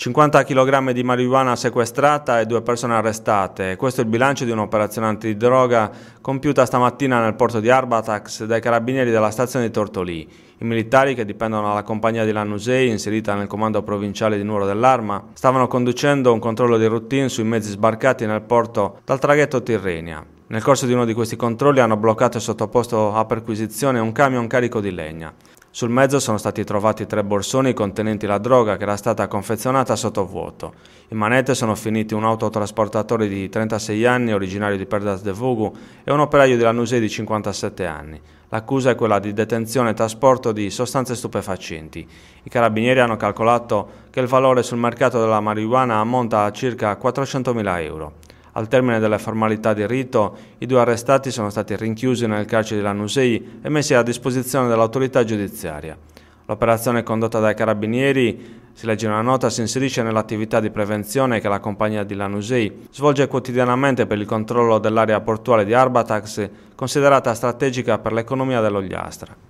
50 kg di marijuana sequestrata e due persone arrestate. Questo è il bilancio di un'operazione antidroga compiuta stamattina nel porto di Arbatax dai carabinieri della stazione di Tortolì. I militari, che dipendono dalla compagnia di Lanusei, inserita nel comando provinciale di Nuoro dell'Arma, stavano conducendo un controllo di routine sui mezzi sbarcati nel porto dal traghetto Tirrenia. Nel corso di uno di questi controlli hanno bloccato e sottoposto a perquisizione un camion carico di legna. Sul mezzo sono stati trovati tre borsoni contenenti la droga che era stata confezionata sotto vuoto. In manette sono finiti un autotrasportatore di 36 anni, originario di Perdas de Vogu, e un operaio di Lanusei di 57 anni. L'accusa è quella di detenzione e trasporto di sostanze stupefacenti. I carabinieri hanno calcolato che il valore sul mercato della marijuana ammonta a circa 400.000 euro. Al termine delle formalità di rito, i due arrestati sono stati rinchiusi nel carcere di Lanusei e messi a disposizione dell'autorità giudiziaria. L'operazione condotta dai carabinieri, si legge una nota, si inserisce nell'attività di prevenzione che la compagnia di Lanusei svolge quotidianamente per il controllo dell'area portuale di Arbatax, considerata strategica per l'economia dell'Ogliastra.